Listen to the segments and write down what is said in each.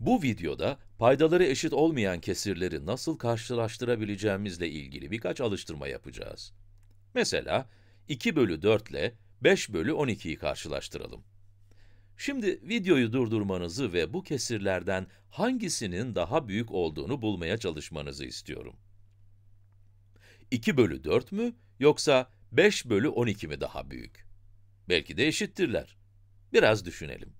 Bu videoda paydaları eşit olmayan kesirleri nasıl karşılaştırabileceğimizle ilgili birkaç alıştırma yapacağız. Mesela 2 bölü 4 ile 5 bölü 12'yi karşılaştıralım. Şimdi videoyu durdurmanızı ve bu kesirlerden hangisinin daha büyük olduğunu bulmaya çalışmanızı istiyorum. 2 bölü 4 mü yoksa 5 bölü 12 mi daha büyük? Belki de eşittirler. Biraz düşünelim.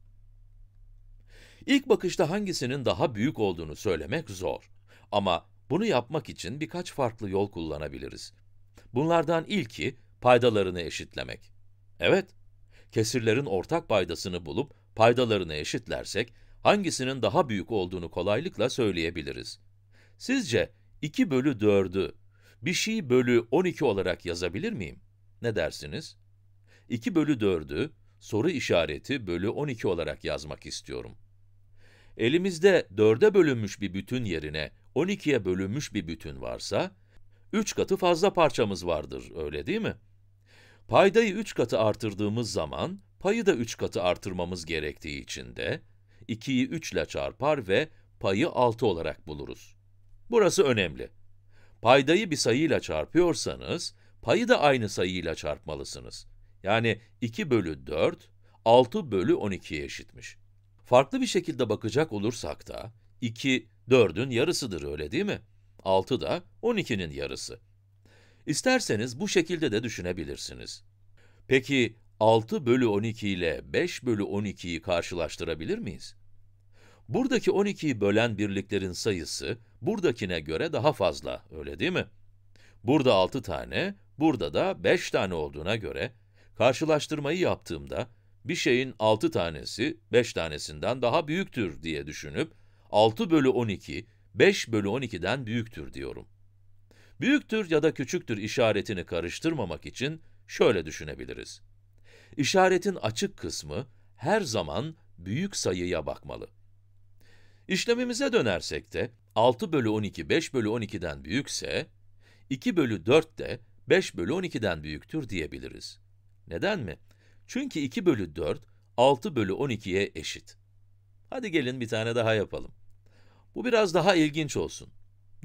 İlk bakışta hangisinin daha büyük olduğunu söylemek zor. Ama bunu yapmak için birkaç farklı yol kullanabiliriz. Bunlardan ilki paydalarını eşitlemek. Evet, kesirlerin ortak paydasını bulup paydalarını eşitlersek hangisinin daha büyük olduğunu kolaylıkla söyleyebiliriz. Sizce 2 bölü 4'ü bir şey bölü 12 olarak yazabilir miyim? Ne dersiniz? 2 bölü 4'ü soru işareti bölü 12 olarak yazmak istiyorum. Elimizde 4'e bölünmüş bir bütün yerine 12'ye bölünmüş bir bütün varsa, 3 katı fazla parçamız vardır, öyle değil mi? Paydayı 3 katı artırdığımız zaman, payı da 3 katı artırmamız gerektiği için de, 2'yi 3 ile çarpar ve payı 6 olarak buluruz. Burası önemli. Paydayı bir sayıyla çarpıyorsanız, payı da aynı sayıyla çarpmalısınız. Yani 2 bölü 4, 6 bölü 12'ye eşitmiş. Farklı bir şekilde bakacak olursak da, 2, 4'ün yarısıdır öyle değil mi? 6 da 12'nin yarısı. İsterseniz bu şekilde de düşünebilirsiniz. Peki 6 bölü 12 ile 5 bölü 12'yi karşılaştırabilir miyiz? Buradaki 12'yi bölen birliklerin sayısı buradakine göre daha fazla, öyle değil mi? Burada 6 tane, burada da 5 tane olduğuna göre, karşılaştırmayı yaptığımda bir şeyin 6 tanesi 5 tanesinden daha büyüktür diye düşünüp 6 bölü 12, 5 bölü 12'den büyüktür diyorum. Büyüktür ya da küçüktür işaretini karıştırmamak için şöyle düşünebiliriz. İşaretin açık kısmı her zaman büyük sayıya bakmalı. İşlemimize dönersek de 6 bölü 12 5 bölü 12'den büyükse, 2 bölü 4 de 5 bölü 12'den büyüktür diyebiliriz. Neden mi? Çünkü 2 bölü 4, 6 bölü 12'ye eşit. Hadi gelin bir tane daha yapalım. Bu biraz daha ilginç olsun.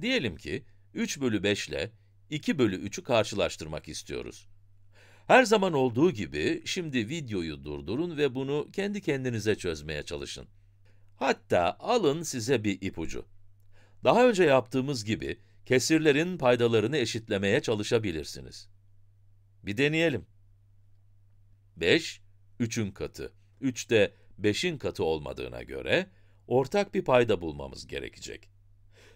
Diyelim ki 3 bölü 5 ile 2 bölü 3'ü karşılaştırmak istiyoruz. Her zaman olduğu gibi şimdi videoyu durdurun ve bunu kendi kendinize çözmeye çalışın. Hatta alın size bir ipucu. Daha önce yaptığımız gibi kesirlerin paydalarını eşitlemeye çalışabilirsiniz. Bir deneyelim. 5, 3'ün katı. 3 de 5'in katı olmadığına göre, ortak bir payda bulmamız gerekecek.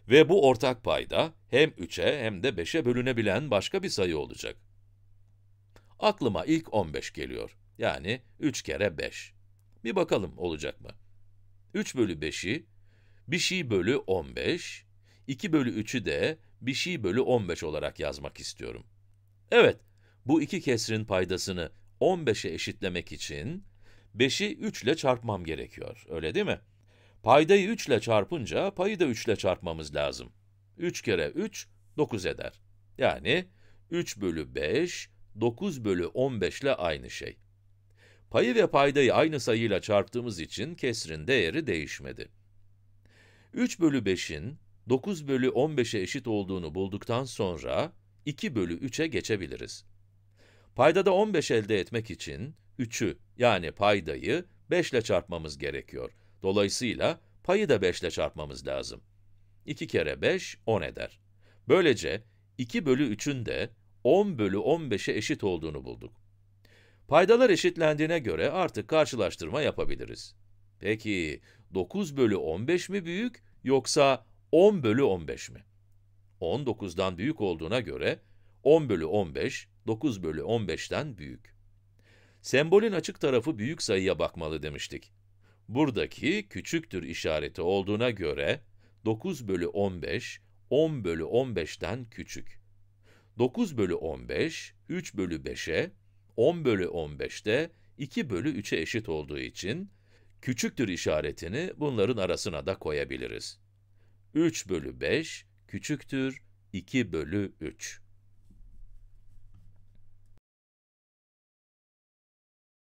Ve bu ortak payda hem 3'e hem de 5'e bölünebilen başka bir sayı olacak. Aklıma ilk 15 geliyor. Yani 3 kere 5. Bir bakalım olacak mı? 3 bölü 5'i, bir şey bölü 15, 2 bölü 3'ü de bir şey bölü 15 olarak yazmak istiyorum. Evet, bu iki kesrin paydasını 15'e eşitlemek için 5'i 3 ile çarpmam gerekiyor, öyle değil mi? Paydayı 3 ile çarpınca payı da 3 ile çarpmamız lazım. 3 kere 3, 9 eder. Yani 3 bölü 5, 9 bölü 15 ile aynı şey. Payı ve paydayı aynı sayıyla çarptığımız için kesrin değeri değişmedi. 3 bölü 5'in 9 bölü 15'e eşit olduğunu bulduktan sonra 2 bölü 3'e geçebiliriz. Paydada 15 elde etmek için 3'ü yani paydayı 5 ile çarpmamız gerekiyor. Dolayısıyla payı da 5 ile çarpmamız lazım. 2 kere 5, 10 eder. Böylece 2 bölü 3'ün de 10 bölü 15'e eşit olduğunu bulduk. Paydalar eşitlendiğine göre artık karşılaştırma yapabiliriz. Peki, 9 bölü 15 mi büyük yoksa 10 bölü 15 mi? 19'dan büyük olduğuna göre 10 bölü 15, 9 bölü 15'ten büyük. Sembolün açık tarafı büyük sayıya bakmalı demiştik. Buradaki küçüktür işareti olduğuna göre 9 bölü 15, 10 bölü 15'ten küçük. 9 bölü 15, 3 bölü 5'e, 10 bölü 15'te 2 bölü 3'e eşit olduğu için küçüktür işaretini bunların arasına da koyabiliriz. 3 bölü 5 küçüktür 2 bölü 3.